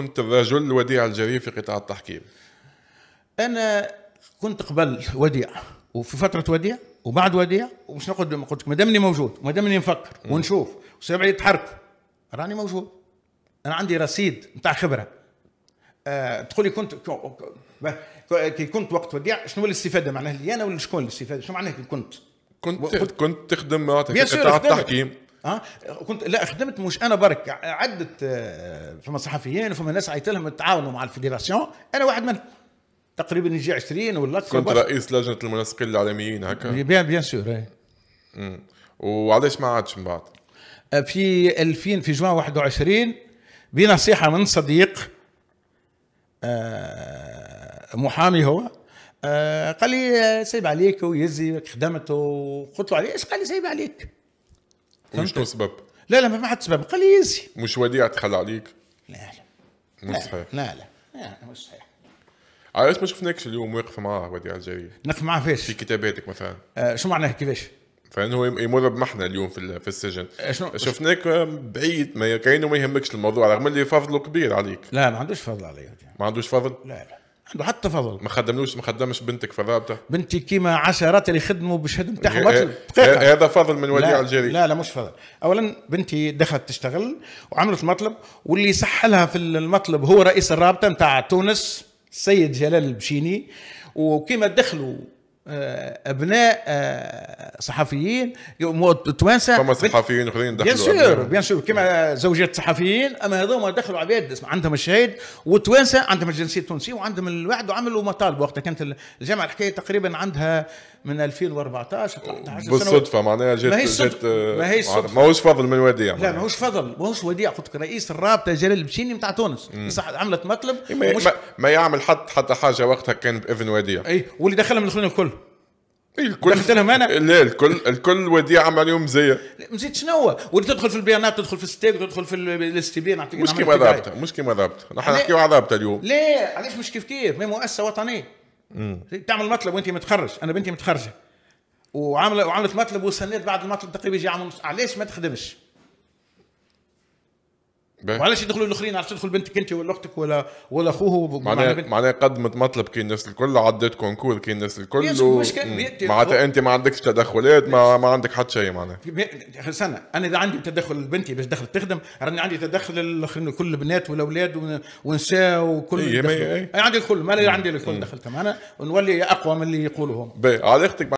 كنت الرجل الوديع الجريء في قطاع التحكيم انا كنت قبل وديع وفي فتره وديع وبعد وديع ومش نقعد ما قلت ما دامني موجود وما دامني نفكر ونشوف وسبعي يتحرك راني موجود انا عندي رصيد نتاع خبره آه تقول لي كنت كي كنت وقت وديع شنو الاستفاده معناها لي انا ولا شكون الاستفاده شنو معناها كنت كنت كنت تخدم في قطاع التحكيم اه كنت لا خدمت مش انا برك عدت آه، فما صحفيين وفما ناس عيط لهم تعاونوا مع الفيدراسيون انا واحد منهم تقريبا يجي 20 ولا اكثر كنت رئيس لجنه المنسقين الاعلاميين هكا بيان بيان سور إيه. وعلاش ما عادش من بعد؟ آه، في 2000 في جوان 21 بنصيحه من صديق آه، محامي هو قال لي سايب عليك ويزي خدمته قلت له علاش؟ قال لي سايب عليك مش سبب؟ لا لا ما حد سبب قال لي مش وديع تخلى عليك؟ لا لا مش صحيح لا لا مش صحيح علاش ما شفناكش اليوم واقف مع وديع الجري؟ نقف معاه فيش في كتاباتك مثلا آه شو معناه كيفاش؟ فان هو يمر بمحنة اليوم في في السجن آه، شفناك آه، بعيد ما كانه ما يهمكش الموضوع رغم اللي فضله كبير عليك لا ما عندوش فضل علي ما عندوش فضل؟ لا لا عنده حتى فضل ما خدملوش ما خدمش بنتك فضابته بنتي كيما عشرات اللي خدموا بالشهد نتاعهم هذا فضل من وديع الجيري لا لا مش فضل اولا بنتي دخلت تشتغل وعملت مطلب واللي سحلها في المطلب هو رئيس الرابطه نتاع تونس السيد جلال البشيني وكيما دخلوا آه، ابناء آه، صحفيين توانسه فما صحفيين اخرين دخلوا بيان سور بيان سور كما زوجات صحفيين اما هذوما دخلوا عباد عندهم الشهيد والتوانسه عندهم الجنسيه التونسيه وعندهم الوعد وعملوا مطالب وقتها كانت الجامعه الحكايه تقريبا عندها من 2014 بالصدفه معناها جات جات آه، ماهوش فضل من وديع لا ماهوش فضل ماهوش وديع قلت لك رئيس الرابطه جلال البشيني نتاع تونس عملت مطلب ما, ما يعمل حتى حتى حاجه وقتها كان باذن وديع اي واللي دخلهم الاخرين الكل إيه، الكل قلت لهم انا لا الكل الكل عمل يوم مزيه مزيت شنو هو وتدخل في البيانات تدخل في الستيك تدخل في الاستبيان نعطيك مش كيما ضابطه مش كيما ضابطه نحن نحكيو على ضابطه اليوم لا علاش مش كيف كيف مي مؤسسه وطنيه تعمل مطلب وانت متخرج انا بنتي متخرجه وعامله وعملت مطلب وسنيت بعد المطلب تقريبا يجي عام ونص علاش ما تخدمش وعلاش يدخلوا الاخرين عرفت تدخل بنتك انت ولا اختك ولا ولا اخوه معناها معناها قدمت مطلب كاين الناس الكل عدت كونكور كاين الناس الكل و... معناتها انت ما عندكش تدخلات ما, ما عندك حتى شيء معناها سنه انا اذا عندي تدخل بنتي باش دخلت تخدم راني عندي تدخل الاخرين الكل البنات والاولاد ونساء وكل اي إيه، إيه. عندي الكل ما عندي الكل دخلتهم انا ونولي اقوى من اللي يقولوا هم على اختك